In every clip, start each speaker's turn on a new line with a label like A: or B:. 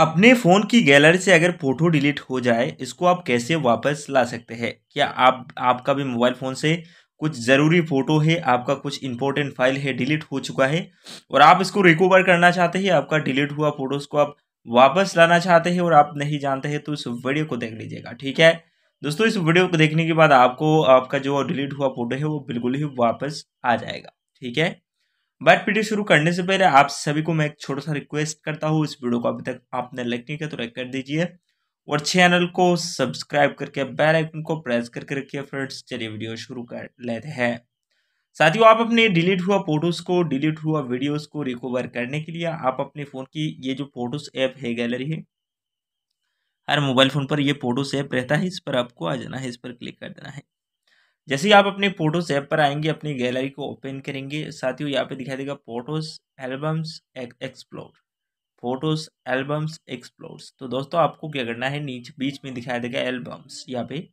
A: अपने फ़ोन की गैलरी से अगर फ़ोटो डिलीट हो जाए इसको आप कैसे वापस ला सकते हैं क्या आप आपका भी मोबाइल फ़ोन से कुछ ज़रूरी फ़ोटो है आपका कुछ इंपॉर्टेंट फाइल है डिलीट हो चुका है और आप इसको रिकवर करना चाहते हैं आपका डिलीट हुआ फ़ोटोज़ को आप वापस लाना चाहते हैं और आप नहीं जानते हैं तो इस वीडियो को देख लीजिएगा ठीक है दोस्तों इस वीडियो को देखने के बाद आपको आपका जो डिलीट हुआ फ़ोटो है वो बिल्कुल ही वापस आ जाएगा ठीक है बट वीडियो शुरू करने से पहले आप सभी को मैं एक छोटा सा रिक्वेस्ट करता हूँ इस वीडियो को अभी तक आपने लाइक नहीं किया तो लाइक कर दीजिए और चैनल को सब्सक्राइब करके बेल आइकन को प्रेस करके रखिए फ्रेंड्स चलिए वीडियो शुरू कर लेते हैं साथियों आप अपने डिलीट हुआ फोटोज़ को डिलीट हुआ वीडियोज़ को रिकवर करने के लिए आप अपने फ़ोन की ये जो फोटोज़ ऐप है गैलरी है हर मोबाइल फ़ोन पर ये फोटोज़ ऐप रहता है इस पर आपको आ जाना है इस पर क्लिक कर देना है जैसे ही आप अपने फोटोज ऐप पर आएंगे अपनी गैलरी को ओपन करेंगे साथ ही यहाँ पे दिखाई देगा photos albums explore photos albums explore तो दोस्तों आपको क्या करना है नीचे बीच में दिखाई देगा एल्बम्स यहाँ पे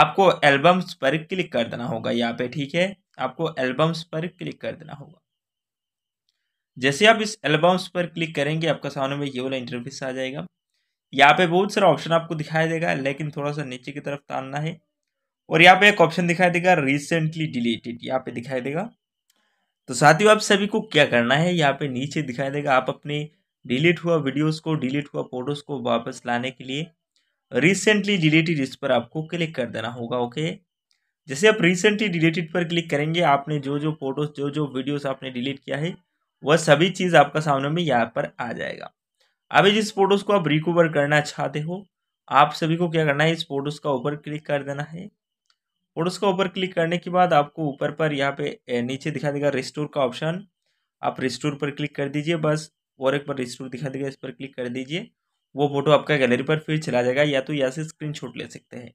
A: आपको एल्बम्स पर क्लिक कर देना होगा यहाँ पे ठीक है आपको एल्बम्स पर क्लिक कर देना होगा जैसे आप इस एल्बम्स पर क्लिक करेंगे आपका सामने में ये वाला इंटरफेस आ जाएगा यहाँ पे बहुत सारा ऑप्शन आपको दिखाई देगा लेकिन थोड़ा सा नीचे की तरफ तानना है और यहाँ पे एक ऑप्शन दिखाई देगा रिसेंटली डिलीटेड यहाँ पे दिखाई देगा तो साथियों आप सभी को क्या करना है यहाँ पे नीचे दिखाई देगा आप अपने डिलीट हुआ वीडियोस को डिलीट हुआ फोटोज को वापस लाने के लिए रिसेंटली डिलीटेड इस पर आपको क्लिक कर देना होगा ओके जैसे आप रिसेंटली डिलीटेड पर क्लिक करेंगे आपने जो जो फोटोज जो जो वीडियोज आपने डिलीट किया है वह सभी चीज़ आपका सामने में यहाँ पर आ जाएगा अभी जिस फोटोज़ को आप रिकवर करना चाहते हो आप सभी को क्या करना है इस फोटोज़ का ऊपर क्लिक कर देना है और उसको ऊपर क्लिक करने के बाद आपको ऊपर पर यहाँ पे नीचे दिखा देगा रिस्टोर का ऑप्शन आप रिस्टोर पर क्लिक कर दीजिए बस और एक बार रिस्टोर दिखा देगा इस पर क्लिक कर दीजिए वो फोटो आपका गैलरी पर फिर चला जाएगा या तो यहाँ से छूट ले सकते हैं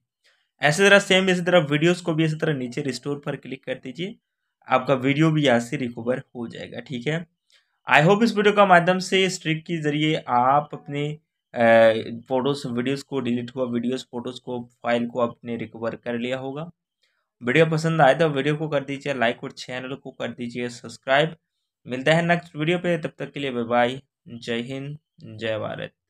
A: ऐसे तरह सेम इसी तरह वीडियोस को भी इसी तरह नीचे रिस्टोर पर क्लिक कर दीजिए आपका वीडियो भी यहाँ से रिकवर हो जाएगा ठीक है आई होप इस वीडियो का माध्यम से इस ट्रिक के जरिए आप अपने फोटोज़ वीडियोज़ को डिलीट हुआ वीडियोज़ फोटोज़ को फाइल को आपने रिकवर कर लिया होगा वीडियो पसंद आए तो वीडियो को कर दीजिए लाइक और चैनल को कर दीजिए सब्सक्राइब मिलता है नेक्स्ट वीडियो पे तब तक के लिए बाय बाय जय हिंद जय भारत